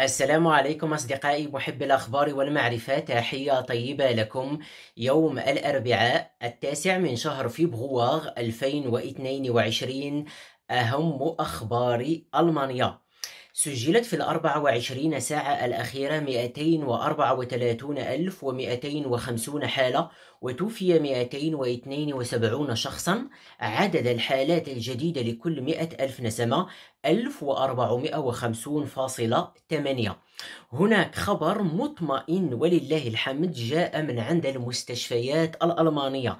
السلام عليكم أصدقائي محبي الأخبار والمعرفة تحية طيبة لكم يوم الأربعاء التاسع من شهر فبراير 2022 أهم أخبار ألمانيا سجلت في ال 24 ساعة الأخيرة 234250 حالة وتوفي 272 شخصا عدد الحالات الجديدة لكل 100 ألف نسمة 1450.8 هناك خبر مطمئن ولله الحمد جاء من عند المستشفيات الألمانية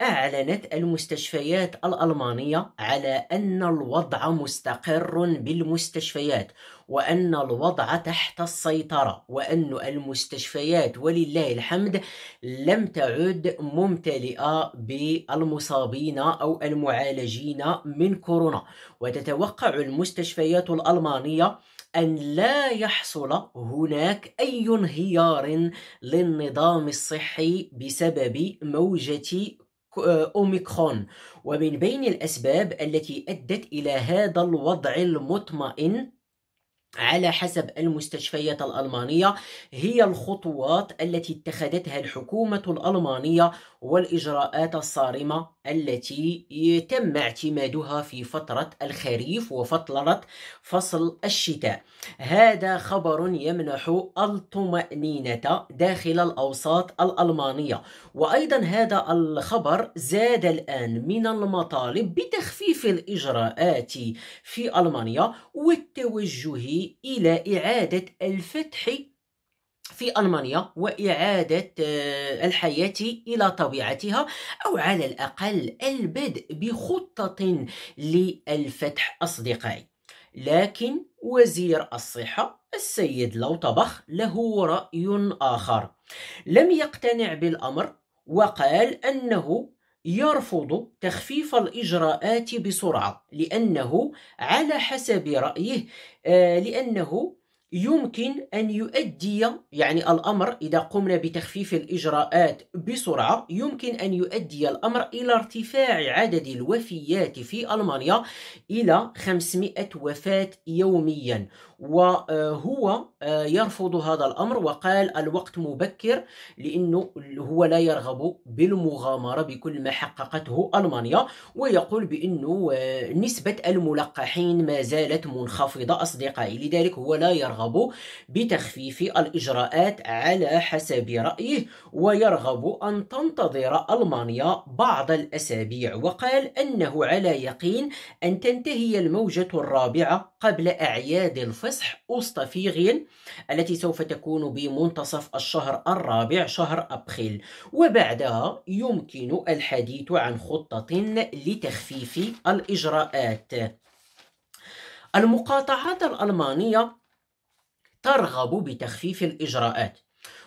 أعلنت المستشفيات الألمانية على أن الوضع مستقر بالمستشفيات وأن الوضع تحت السيطرة وأن المستشفيات ولله الحمد لم تعد ممتلئة بالمصابين أو المعالجين من كورونا وتتوقع المستشفيات الألمانية أن لا يحصل هناك أي انهيار للنظام الصحي بسبب موجة آه، أوميكرون ومن بين الأسباب التي أدت إلى هذا الوضع المطمئن على حسب المستشفيات الألمانية هي الخطوات التي اتخذتها الحكومة الألمانية والإجراءات الصارمة التي تم اعتمادها في فترة الخريف وفترة فصل الشتاء هذا خبر يمنح الطمأنينة داخل الأوساط الألمانية وأيضا هذا الخبر زاد الآن من المطالب بتخفيف الإجراءات في ألمانيا والتوجه إلى إعادة الفتح في ألمانيا وإعادة آه، الحياة إلى طبيعتها أو على الأقل البدء بخطة للفتح أصدقائي لكن وزير الصحة السيد لوطبخ له رأي آخر لم يقتنع بالأمر وقال أنه يرفض تخفيف الإجراءات بسرعة لأنه على حسب رأيه آه، لأنه يمكن أن يؤدي يعني الأمر إذا قمنا بتخفيف الإجراءات بسرعة يمكن أن يؤدي الأمر إلى ارتفاع عدد الوفيات في ألمانيا إلى 500 وفاة يوميا وهو آه، يرفض هذا الأمر وقال الوقت مبكر لأنه هو لا يرغب بالمغامرة بكل ما حققته ألمانيا ويقول بأنه آه، نسبة الملقحين ما زالت منخفضة أصدقائي لذلك هو لا يرغب بتخفيف الإجراءات على حسب رأيه ويرغب أن تنتظر ألمانيا بعض الأسابيع وقال أنه على يقين أن تنتهي الموجة الرابعة قبل أعياد الفطر مسح وسط فيغيل التي سوف تكون بمنتصف الشهر الرابع شهر أبريل وبعدها يمكن الحديث عن خطة لتخفيف الإجراءات المقاطعات الألمانية ترغب بتخفيف الإجراءات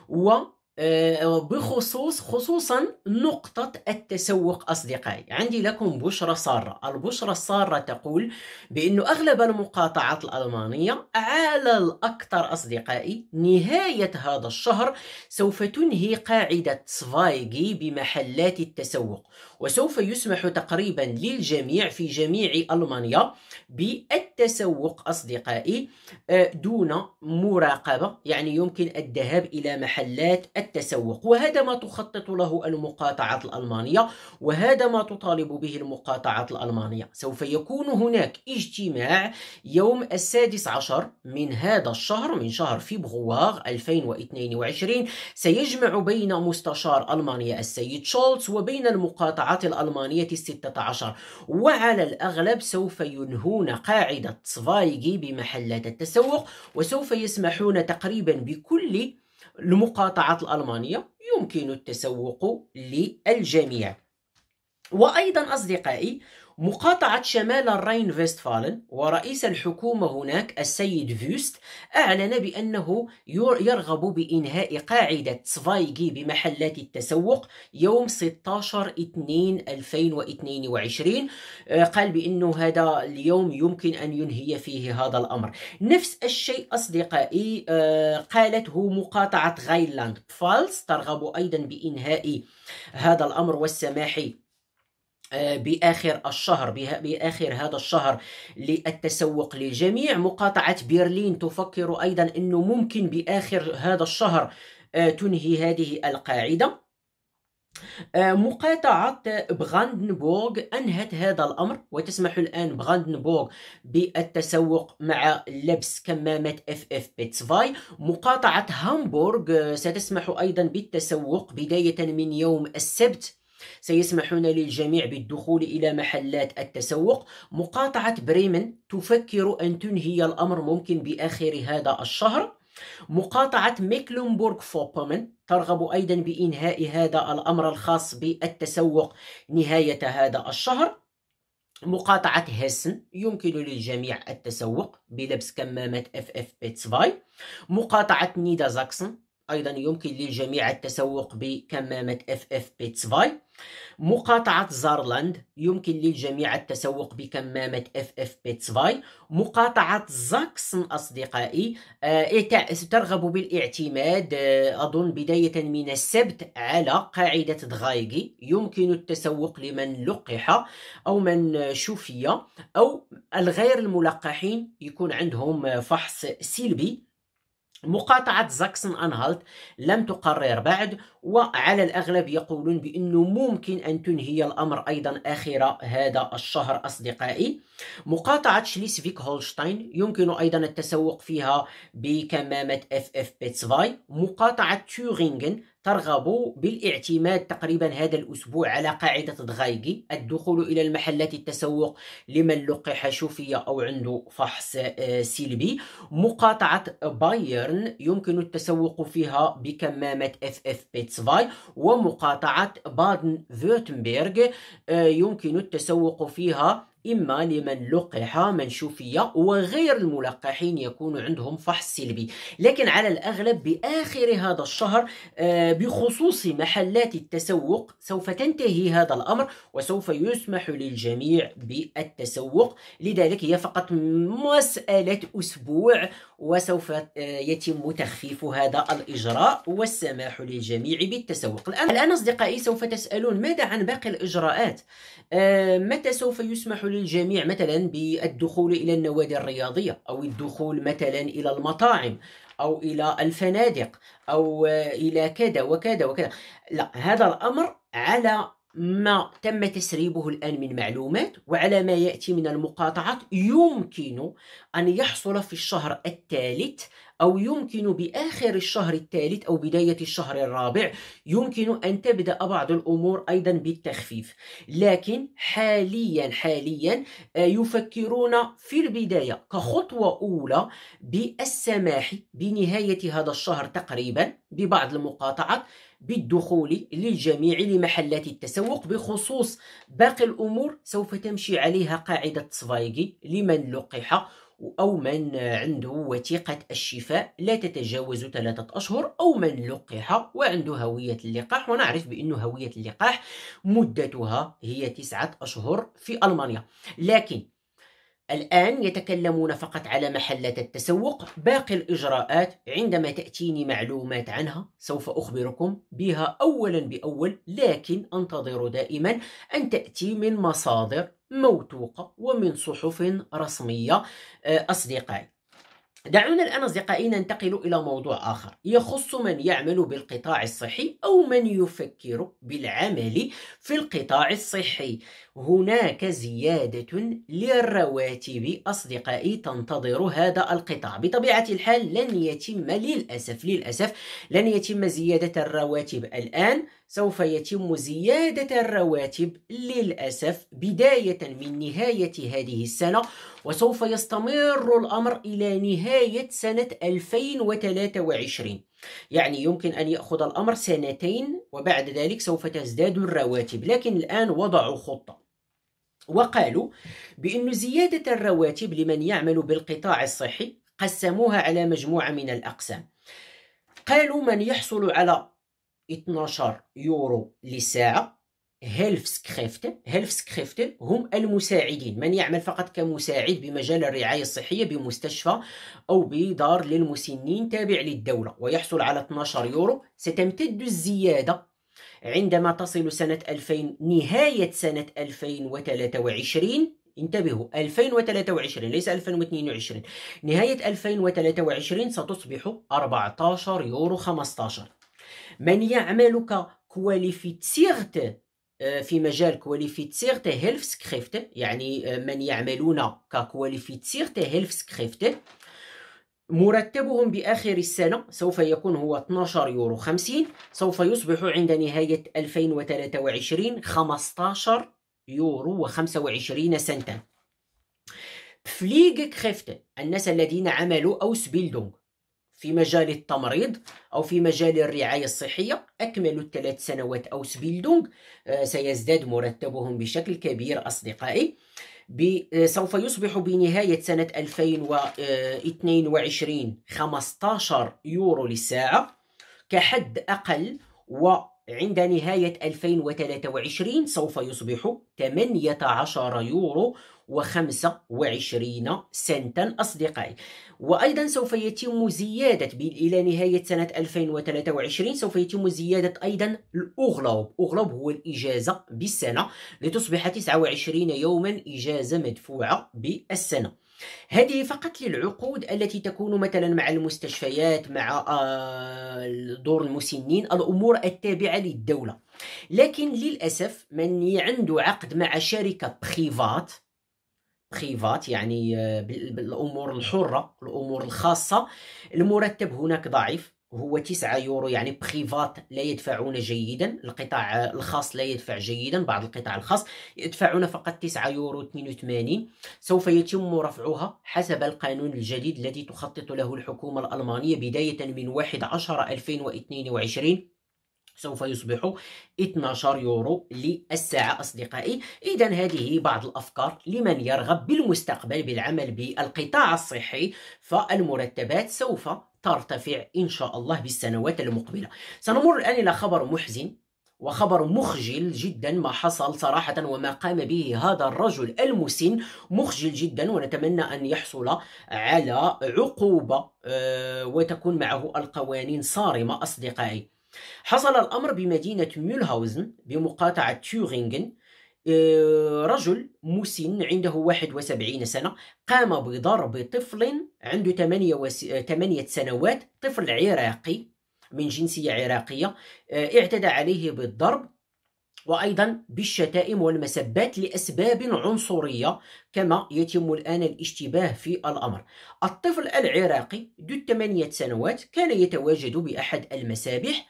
و آه، بخصوص خصوصا نقطة التسوق أصدقائي عندي لكم بشرة سارة البشرة السارة تقول بأن أغلب المقاطعات الألمانية على الأكثر أصدقائي نهاية هذا الشهر سوف تنهي قاعدة سفايجي بمحلات التسوق وسوف يسمح تقريبا للجميع في جميع ألمانيا بالتسوق التسوق أصدقائي آه، دون مراقبة يعني يمكن الذهاب إلى محلات التسوق وهذا ما تخطط له المقاطعات الألمانية وهذا ما تطالب به المقاطعات الألمانية سوف يكون هناك اجتماع يوم السادس عشر من هذا الشهر من شهر فبراير 2022 سيجمع بين مستشار ألمانيا السيد شولتز وبين المقاطعات الألمانية الستة عشر وعلى الأغلب سوف ينهون قاعدة الجديدة التصفايقي بمحلات التسوق وسوف يسمحون تقريبا بكل المقاطعات الألمانية يمكن التسوق للجميع وأيضا أصدقائي مقاطعة شمال الرين فيستفالن ورئيس الحكومة هناك السيد فيست أعلن بأنه يرغب بإنهاء قاعدة سفايجي بمحلات التسوق يوم 16/2/2022 آه، قال بأنه هذا اليوم يمكن أن ينهي فيه هذا الأمر نفس الشيء أصدقائي آه، قالته مقاطعة غايلاند فالس ترغب أيضا بإنهاء هذا الأمر والسماح آه، باخر الشهر باخر هذا الشهر للتسوق للجميع مقاطعه برلين تفكر ايضا انه ممكن باخر هذا الشهر آه، تنهي هذه القاعده آه، مقاطعة براندنبورغ أنهت هذا الأمر وتسمح الآن براندنبورغ بالتسوق مع لبس كمامة اف اف بيتسفاي مقاطعة هامبورغ ستسمح أيضا بالتسوق بداية من يوم السبت سيسمحون للجميع بالدخول إلى محلات التسوق مقاطعة بريمن تفكر أن تنهي الأمر ممكن بآخر هذا الشهر مقاطعة ميكلنبورغ فوبومن ترغب أيضا بإنهاء هذا الأمر الخاص بالتسوق نهاية هذا الشهر مقاطعة هيسن يمكن للجميع التسوق بلبس كمامة اف اف مقاطعة نيدا زاكسن أيضا يمكن للجميع التسوق بكمامه اف اف بي FFP2 مقاطعة زارلاند يمكن للجميع التسوق بكمامه اف اف بي FFP2 مقاطعة زاكسن أصدقائي آه، ترغب بالاعتماد آه، أظن بداية من السبت على قاعدة دغايغي يمكن التسوق لمن لقح أو من شفي أو الغير الملقحين يكون عندهم فحص سلبي مقاطعة زاكسن أنهالت لم تقرر بعد وعلى الأغلب يقولون بأنه ممكن أن تنهي الأمر أيضا آخر هذا الشهر أصدقائي مقاطعة شليسفيك هولشتاين يمكن أيضا التسوق فيها بكمامة اف اف بيتسفاي مقاطعة تورينغن ترغب بالاعتماد تقريبا هذا الأسبوع على قاعدة دغايجي الدخول إلى المحلات التسوق لمن لقح شوفية أو عنده فحص آه، سلبي مقاطعة بايرن يمكن التسوق فيها بكمامة اف اف بيتسفاي ومقاطعة بادن فيرتمبرغ آه، يمكن التسوق فيها إما لمن لقح منشوفية وغير الملقحين يكون عندهم فحص سلبي لكن على الأغلب بآخر هذا الشهر آه، بخصوص محلات التسوق سوف تنتهي هذا الأمر وسوف يسمح للجميع بالتسوق لذلك هي فقط مسألة أسبوع وسوف آه، يتم تخفيف هذا الإجراء والسماح للجميع بالتسوق الآن أصدقائي سوف تسألون ماذا عن باقي الإجراءات آه، متى سوف يسمح للجميع مثلا بالدخول الى النوادي الرياضيه او الدخول مثلا الى المطاعم او الى الفنادق او الى كذا وكذا وكذا لا هذا الامر على ما تم تسريبه الآن من معلومات وعلى ما يأتي من المقاطعات يمكن أن يحصل في الشهر الثالث أو يمكن بآخر الشهر الثالث أو بداية الشهر الرابع يمكن أن تبدأ بعض الأمور أيضا بالتخفيف لكن حاليا حاليا آه، يفكرون في البداية كخطوة أولى بالسماح بنهاية هذا الشهر تقريبا ببعض المقاطعات بالدخول للجميع لمحلات التسوق بخصوص باقي الأمور سوف تمشي عليها قاعدة سفايغي لمن لقح أو من عنده وثيقة الشفاء لا تتجاوز ثلاثة أشهر أو من لقح وعنده هوية اللقاح ونعرف بأن هوية اللقاح مدتها هي تسعة أشهر في ألمانيا لكن الآن يتكلمون فقط على محلة التسوق باقي الإجراءات عندما تأتيني معلومات عنها سوف أخبركم بها أولا بأول لكن أنتظر دائما أن تأتي من مصادر موثوقة ومن صحف رسمية آه، أصدقائي دعونا الآن أصدقائي ننتقل إلى موضوع آخر يخص من يعمل بالقطاع الصحي أو من يفكر بالعمل في القطاع الصحي هناك زيادة للرواتب أصدقائي تنتظر هذا القطاع بطبيعة الحال لن يتم للأسف للأسف لن يتم زيادة الرواتب الآن سوف يتم زيادة الرواتب للأسف بداية من نهاية هذه السنة وسوف يستمر الأمر إلى نهاية سنة 2023 يعني يمكن أن يأخذ الأمر سنتين وبعد ذلك سوف تزداد الرواتب لكن الآن وضعوا خطة وقالوا بأن زيادة الرواتب لمن يعمل بالقطاع الصحي قسموها على مجموعة من الأقسام قالوا من يحصل على 12 يورو للساعة هيلف هيلفسكريفتل هم المساعدين من يعمل فقط كمساعد بمجال الرعاية الصحية بمستشفى أو بدار للمسنين تابع للدولة ويحصل على 12 يورو ستمتد الزيادة عندما تصل سنة 2000 نهاية سنة 2023 انتبهوا 2023 ليس 2022 نهاية 2023 ستصبح 14 يورو 15 من يعمل كواليفيتسيغت آه، في مجال كواليفيتسيغت هيلف سكريفت يعني آه، من يعملون ككواليفيتسيغت هيلف سكريفت مرتبهم بآخر السنة سوف يكون هو 12 يورو 50 سوف يصبح عند نهاية 2023 15 يورو و25 سنتا فليغ كريفت الناس الذين عملوا أوس بيلدونغ في مجال التمريض أو في مجال الرعاية الصحية أكملوا الثلاث سنوات أوس بيلدونغ آه، سيزداد مرتبهم بشكل كبير أصدقائي آه، سوف يصبح بنهاية سنة 2022 15 يورو للساعة كحد أقل و عند نهاية 2023 سوف يصبح 18 يورو و25 سنتا أصدقائي وأيضا سوف يتم زيادة إلى نهاية سنة 2023 سوف يتم زيادة أيضا الأغلوب أغلب هو الإجازة بالسنة لتصبح 29 يوما إجازة مدفوعة بالسنة هذه فقط للعقود التي تكون مثلا مع المستشفيات مع آه، دور المسنين الأمور التابعة للدولة لكن للأسف من عنده عقد مع شركة بريفات بريفات يعني آه، بالامور الحره الامور الخاصه المرتب هناك ضعيف هو 9 يورو يعني بخيفات لا يدفعون جيدا القطاع الخاص لا يدفع جيدا بعض القطاع الخاص يدفعون فقط 9 يورو 82 سوف يتم رفعها حسب القانون الجديد الذي تخطط له الحكومة الألمانية بداية من 1 10 2022 سوف يصبح 12 يورو للساعة أصدقائي إذا هذه بعض الأفكار لمن يرغب بالمستقبل بالعمل بالقطاع الصحي فالمرتبات سوف ترتفع إن شاء الله بالسنوات المقبلة سنمر الآن إلى خبر محزن وخبر مخجل جدا ما حصل صراحة وما قام به هذا الرجل المسن مخجل جدا ونتمنى أن يحصل على عقوبة آه، وتكون معه القوانين صارمة أصدقائي حصل الأمر بمدينة ميلهاوزن بمقاطعة تيورينغن آه، رجل مسن عنده 71 سنة قام بضرب طفل عنده 8 آه، سنوات طفل عراقي من جنسية عراقية آه، اعتدى عليه بالضرب وأيضا بالشتائم والمسبات لأسباب عنصرية كما يتم الآن الاشتباه في الأمر الطفل العراقي ذو الثمانية سنوات كان يتواجد بأحد المسابح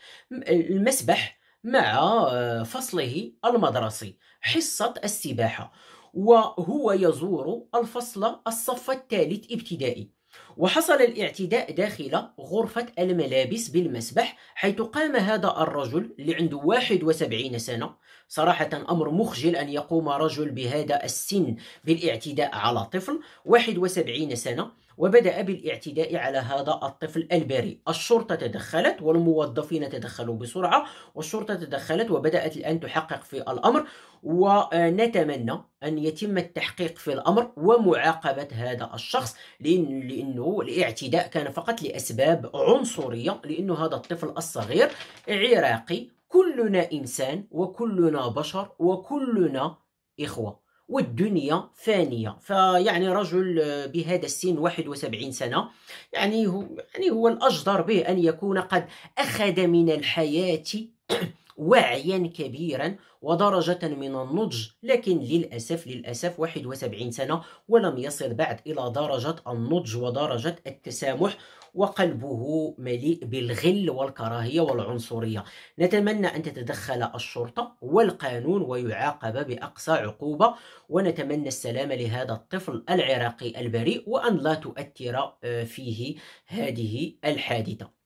المسبح مع آه، فصله المدرسي حصة السباحة وهو يزور الفصل الصف الثالث ابتدائي وحصل الاعتداء داخل غرفة الملابس بالمسبح حيث قام هذا الرجل اللي عنده 71 سنة صراحة أمر مخجل أن يقوم رجل بهذا السن بالاعتداء على طفل 71 سنة وبدأ بالاعتداء على هذا الطفل البريء الشرطة تدخلت والموظفين تدخلوا بسرعة والشرطة تدخلت وبدأت الآن تحقق في الأمر ونتمنى أن يتم التحقيق في الأمر ومعاقبة هذا الشخص لأن لأنه الاعتداء كان فقط لأسباب عنصرية لأنه هذا الطفل الصغير عراقي كلنا إنسان وكلنا بشر وكلنا إخوة والدنيا ثانية فيعني رجل آه، بهذا السن 71 سنة يعني هو, يعني هو الأجدر به أن يكون قد أخذ من الحياة وعيا كبيرا ودرجة من النضج لكن للأسف للأسف 71 سنة ولم يصل بعد إلى درجة النضج ودرجة التسامح وقلبه مليء بالغل والكراهية والعنصرية نتمنى أن تتدخل الشرطة والقانون ويعاقب بأقصى عقوبة ونتمنى السلام لهذا الطفل العراقي البريء وأن لا تؤثر آه، فيه هذه الحادثة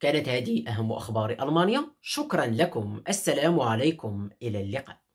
كانت هذه أهم أخبار ألمانيا شكرا لكم السلام عليكم إلى اللقاء